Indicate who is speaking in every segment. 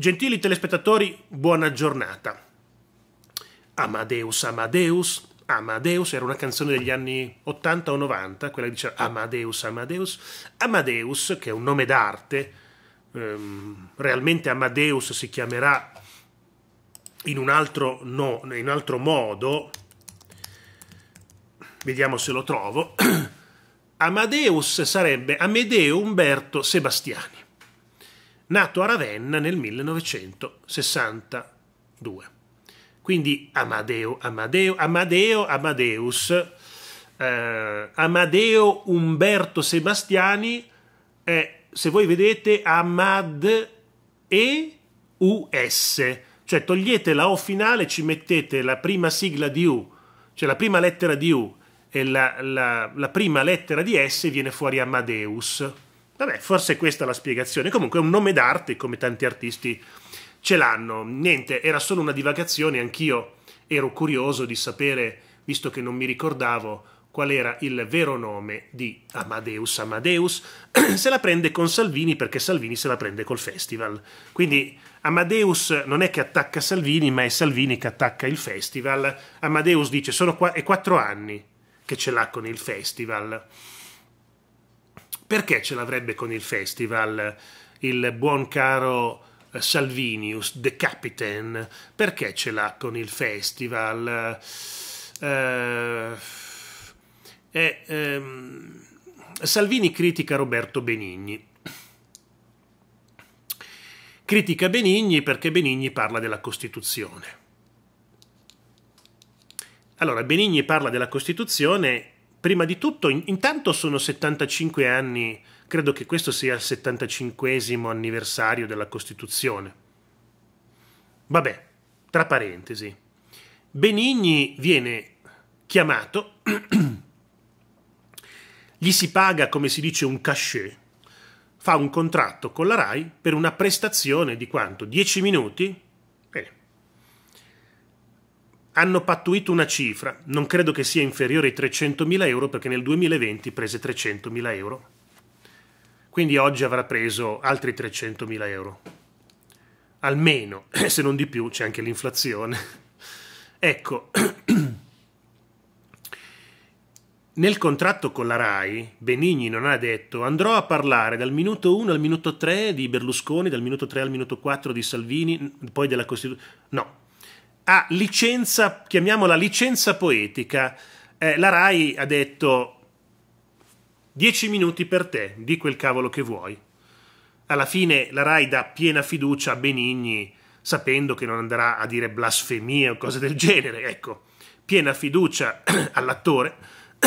Speaker 1: Gentili telespettatori, buona giornata. Amadeus, Amadeus, Amadeus era una canzone degli anni 80 o 90, quella che diceva Amadeus, Amadeus. Amadeus, che è un nome d'arte, ehm, realmente Amadeus si chiamerà in un altro, no, in un altro modo, vediamo se lo trovo. Amadeus sarebbe Amedeo Umberto Sebastiani nato a Ravenna nel 1962. Quindi Amadeo, Amadeo, Amadeo, Amadeus, eh, Amadeo Umberto Sebastiani è, se voi vedete, Amad E US, cioè togliete la O finale, ci mettete la prima sigla di U, cioè la prima lettera di U e la, la, la prima lettera di S viene fuori Amadeus. Vabbè, forse questa è la spiegazione. Comunque è un nome d'arte come tanti artisti ce l'hanno. Niente, era solo una divagazione, anch'io ero curioso di sapere, visto che non mi ricordavo qual era il vero nome di Amadeus Amadeus, se la prende con Salvini perché Salvini se la prende col festival. Quindi Amadeus non è che attacca Salvini, ma è Salvini che attacca il festival. Amadeus dice sono qua, è quattro anni che ce l'ha con il festival perché ce l'avrebbe con il festival il buon caro Salvinius, The Capitan? Perché ce l'ha con il festival? Eh, eh, ehm, Salvini critica Roberto Benigni. Critica Benigni perché Benigni parla della Costituzione. Allora, Benigni parla della Costituzione prima di tutto, in, intanto sono 75 anni, credo che questo sia il 75 anniversario della Costituzione. Vabbè, tra parentesi, Benigni viene chiamato, gli si paga, come si dice, un cachet, fa un contratto con la RAI per una prestazione di quanto? 10 minuti hanno pattuito una cifra, non credo che sia inferiore ai 300.000 euro perché nel 2020 prese 300.000 euro, quindi oggi avrà preso altri 300.000 euro, almeno, se non di più c'è anche l'inflazione. ecco, nel contratto con la RAI Benigni non ha detto andrò a parlare dal minuto 1 al minuto 3 di Berlusconi, dal minuto 3 al minuto 4 di Salvini, poi della Costituzione, no ha licenza, chiamiamola licenza poetica. Eh, la RAI ha detto 10 minuti per te, di quel cavolo che vuoi. Alla fine la RAI dà piena fiducia a Benigni, sapendo che non andrà a dire blasfemie o cose del genere, ecco. Piena fiducia all'attore,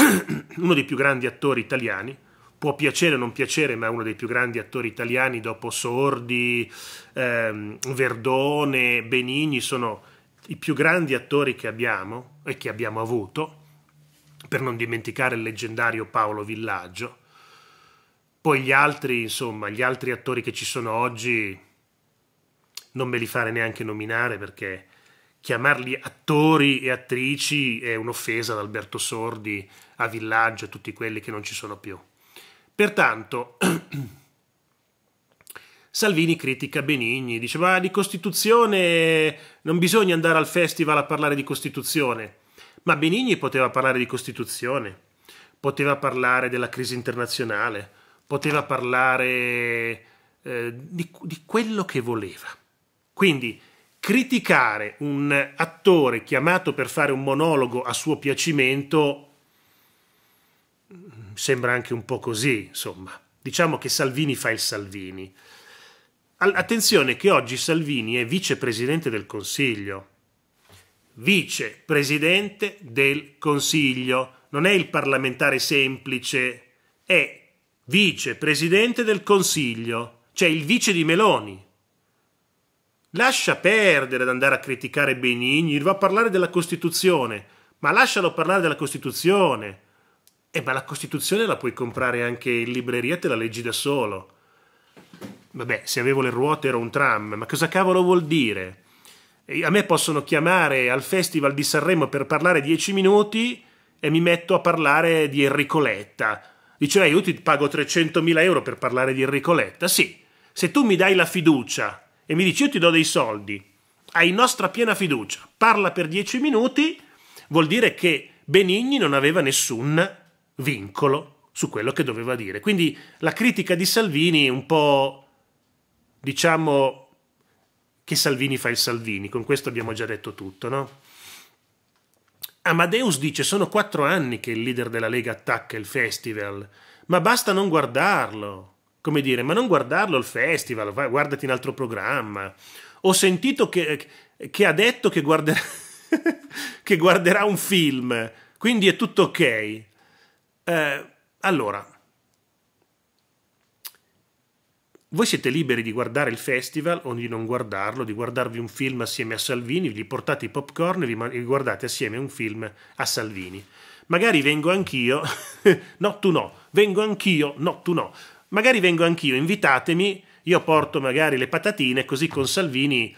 Speaker 1: uno dei più grandi attori italiani, può piacere o non piacere, ma è uno dei più grandi attori italiani dopo Sordi, ehm, Verdone, Benigni, sono i più grandi attori che abbiamo e che abbiamo avuto, per non dimenticare il leggendario Paolo Villaggio. Poi gli altri, insomma, gli altri attori che ci sono oggi non me li fare neanche nominare perché chiamarli attori e attrici è un'offesa ad Alberto Sordi, a Villaggio e a tutti quelli che non ci sono più. Pertanto Salvini critica Benigni, dice ma di Costituzione non bisogna andare al festival a parlare di Costituzione, ma Benigni poteva parlare di Costituzione, poteva parlare della crisi internazionale, poteva parlare eh, di, di quello che voleva. Quindi criticare un attore chiamato per fare un monologo a suo piacimento mm, sembra anche un po' così, insomma. Diciamo che Salvini fa il Salvini. Attenzione che oggi Salvini è vicepresidente del Consiglio. Vicepresidente del Consiglio. Non è il parlamentare semplice, è vicepresidente del Consiglio, cioè il vice di Meloni. Lascia perdere ad andare a criticare Benigni, va a parlare della Costituzione, ma lascialo parlare della Costituzione. Eh, ma la Costituzione la puoi comprare anche in libreria, te la leggi da solo. Vabbè, se avevo le ruote era un tram, ma cosa cavolo vuol dire? A me possono chiamare al Festival di Sanremo per parlare dieci minuti e mi metto a parlare di Enrico Letta. Diceva, eh, io ti pago 300.000 euro per parlare di Enrico Letta. Sì, se tu mi dai la fiducia e mi dici io ti do dei soldi, hai nostra piena fiducia, parla per dieci minuti, vuol dire che Benigni non aveva nessun vincolo su quello che doveva dire. Quindi la critica di Salvini è un po' diciamo che Salvini fa il Salvini, con questo abbiamo già detto tutto, no? Amadeus dice sono quattro anni che il leader della Lega attacca il festival, ma basta non guardarlo. Come dire, ma non guardarlo il festival, guardati un altro programma. Ho sentito che, che ha detto che guarderà, che guarderà, un film, quindi è tutto ok. Eh, allora, Voi siete liberi di guardare il festival o di non guardarlo, di guardarvi un film assieme a Salvini, vi portate i popcorn e vi guardate assieme un film a Salvini. Magari vengo anch'io, no tu no, vengo anch'io, no tu no. Magari vengo anch'io, invitatemi, io porto magari le patatine così con Salvini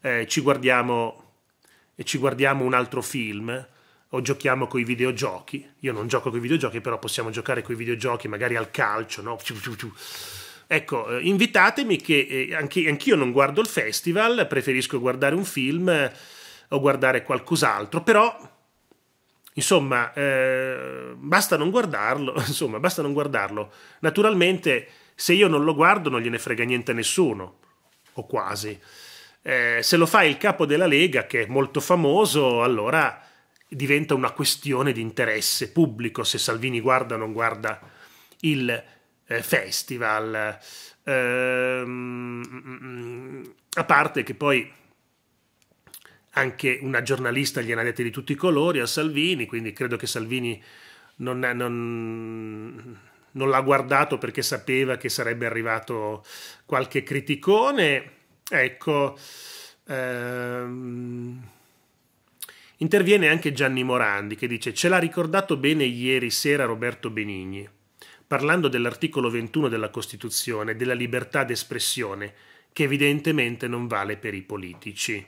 Speaker 1: eh, ci, guardiamo, ci guardiamo un altro film o giochiamo con i videogiochi. Io non gioco con i videogiochi, però possiamo giocare con i videogiochi, magari al calcio, no? Ecco, eh, invitatemi che eh, anche, anch'io non guardo il festival, preferisco guardare un film eh, o guardare qualcos'altro, però insomma, eh, basta non guardarlo, insomma, basta non guardarlo. Naturalmente, se io non lo guardo non gliene frega niente a nessuno, o quasi. Eh, se lo fa il capo della Lega, che è molto famoso, allora diventa una questione di interesse pubblico se Salvini guarda o non guarda il eh, festival. Ehm, a parte che poi anche una giornalista gliene ha dette di tutti i colori a Salvini, quindi credo che Salvini non, non, non l'ha guardato perché sapeva che sarebbe arrivato qualche criticone. Ecco, ehm, interviene anche Gianni Morandi che dice ce l'ha ricordato bene ieri sera Roberto Benigni parlando dell'articolo 21 della Costituzione, della libertà d'espressione, che evidentemente non vale per i politici.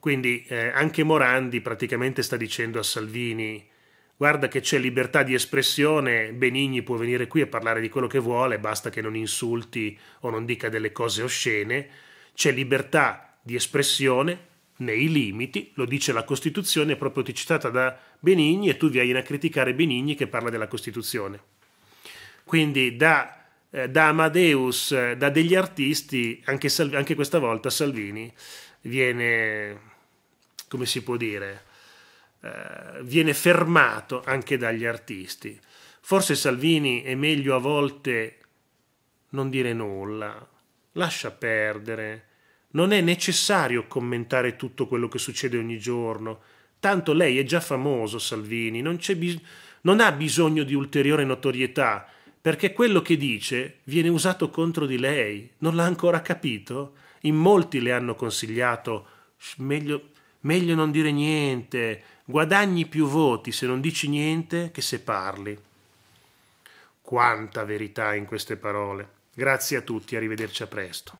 Speaker 1: Quindi eh, anche Morandi praticamente sta dicendo a Salvini guarda che c'è libertà di espressione, Benigni può venire qui a parlare di quello che vuole, basta che non insulti o non dica delle cose oscene, c'è libertà di espressione, nei limiti, lo dice la Costituzione, è proprio citata da Benigni e tu vieni a criticare Benigni che parla della Costituzione. Quindi da, eh, da Amadeus, eh, da degli artisti, anche, Sal- anche, questa volta Salvini viene, come si può dire, eh, viene fermato anche dagli artisti. Forse Salvini è meglio a volte non dire nulla, lascia perdere, non è necessario commentare tutto quello che succede ogni giorno. Tanto lei è già famoso, Salvini, non, bis- non ha bisogno di ulteriore notorietà, perché quello che dice viene usato contro di lei. Non l'ha ancora capito? In molti le hanno consigliato meglio, meglio non dire niente, guadagni più voti se non dici niente che se parli. Quanta verità in queste parole. Grazie a tutti, arrivederci a presto.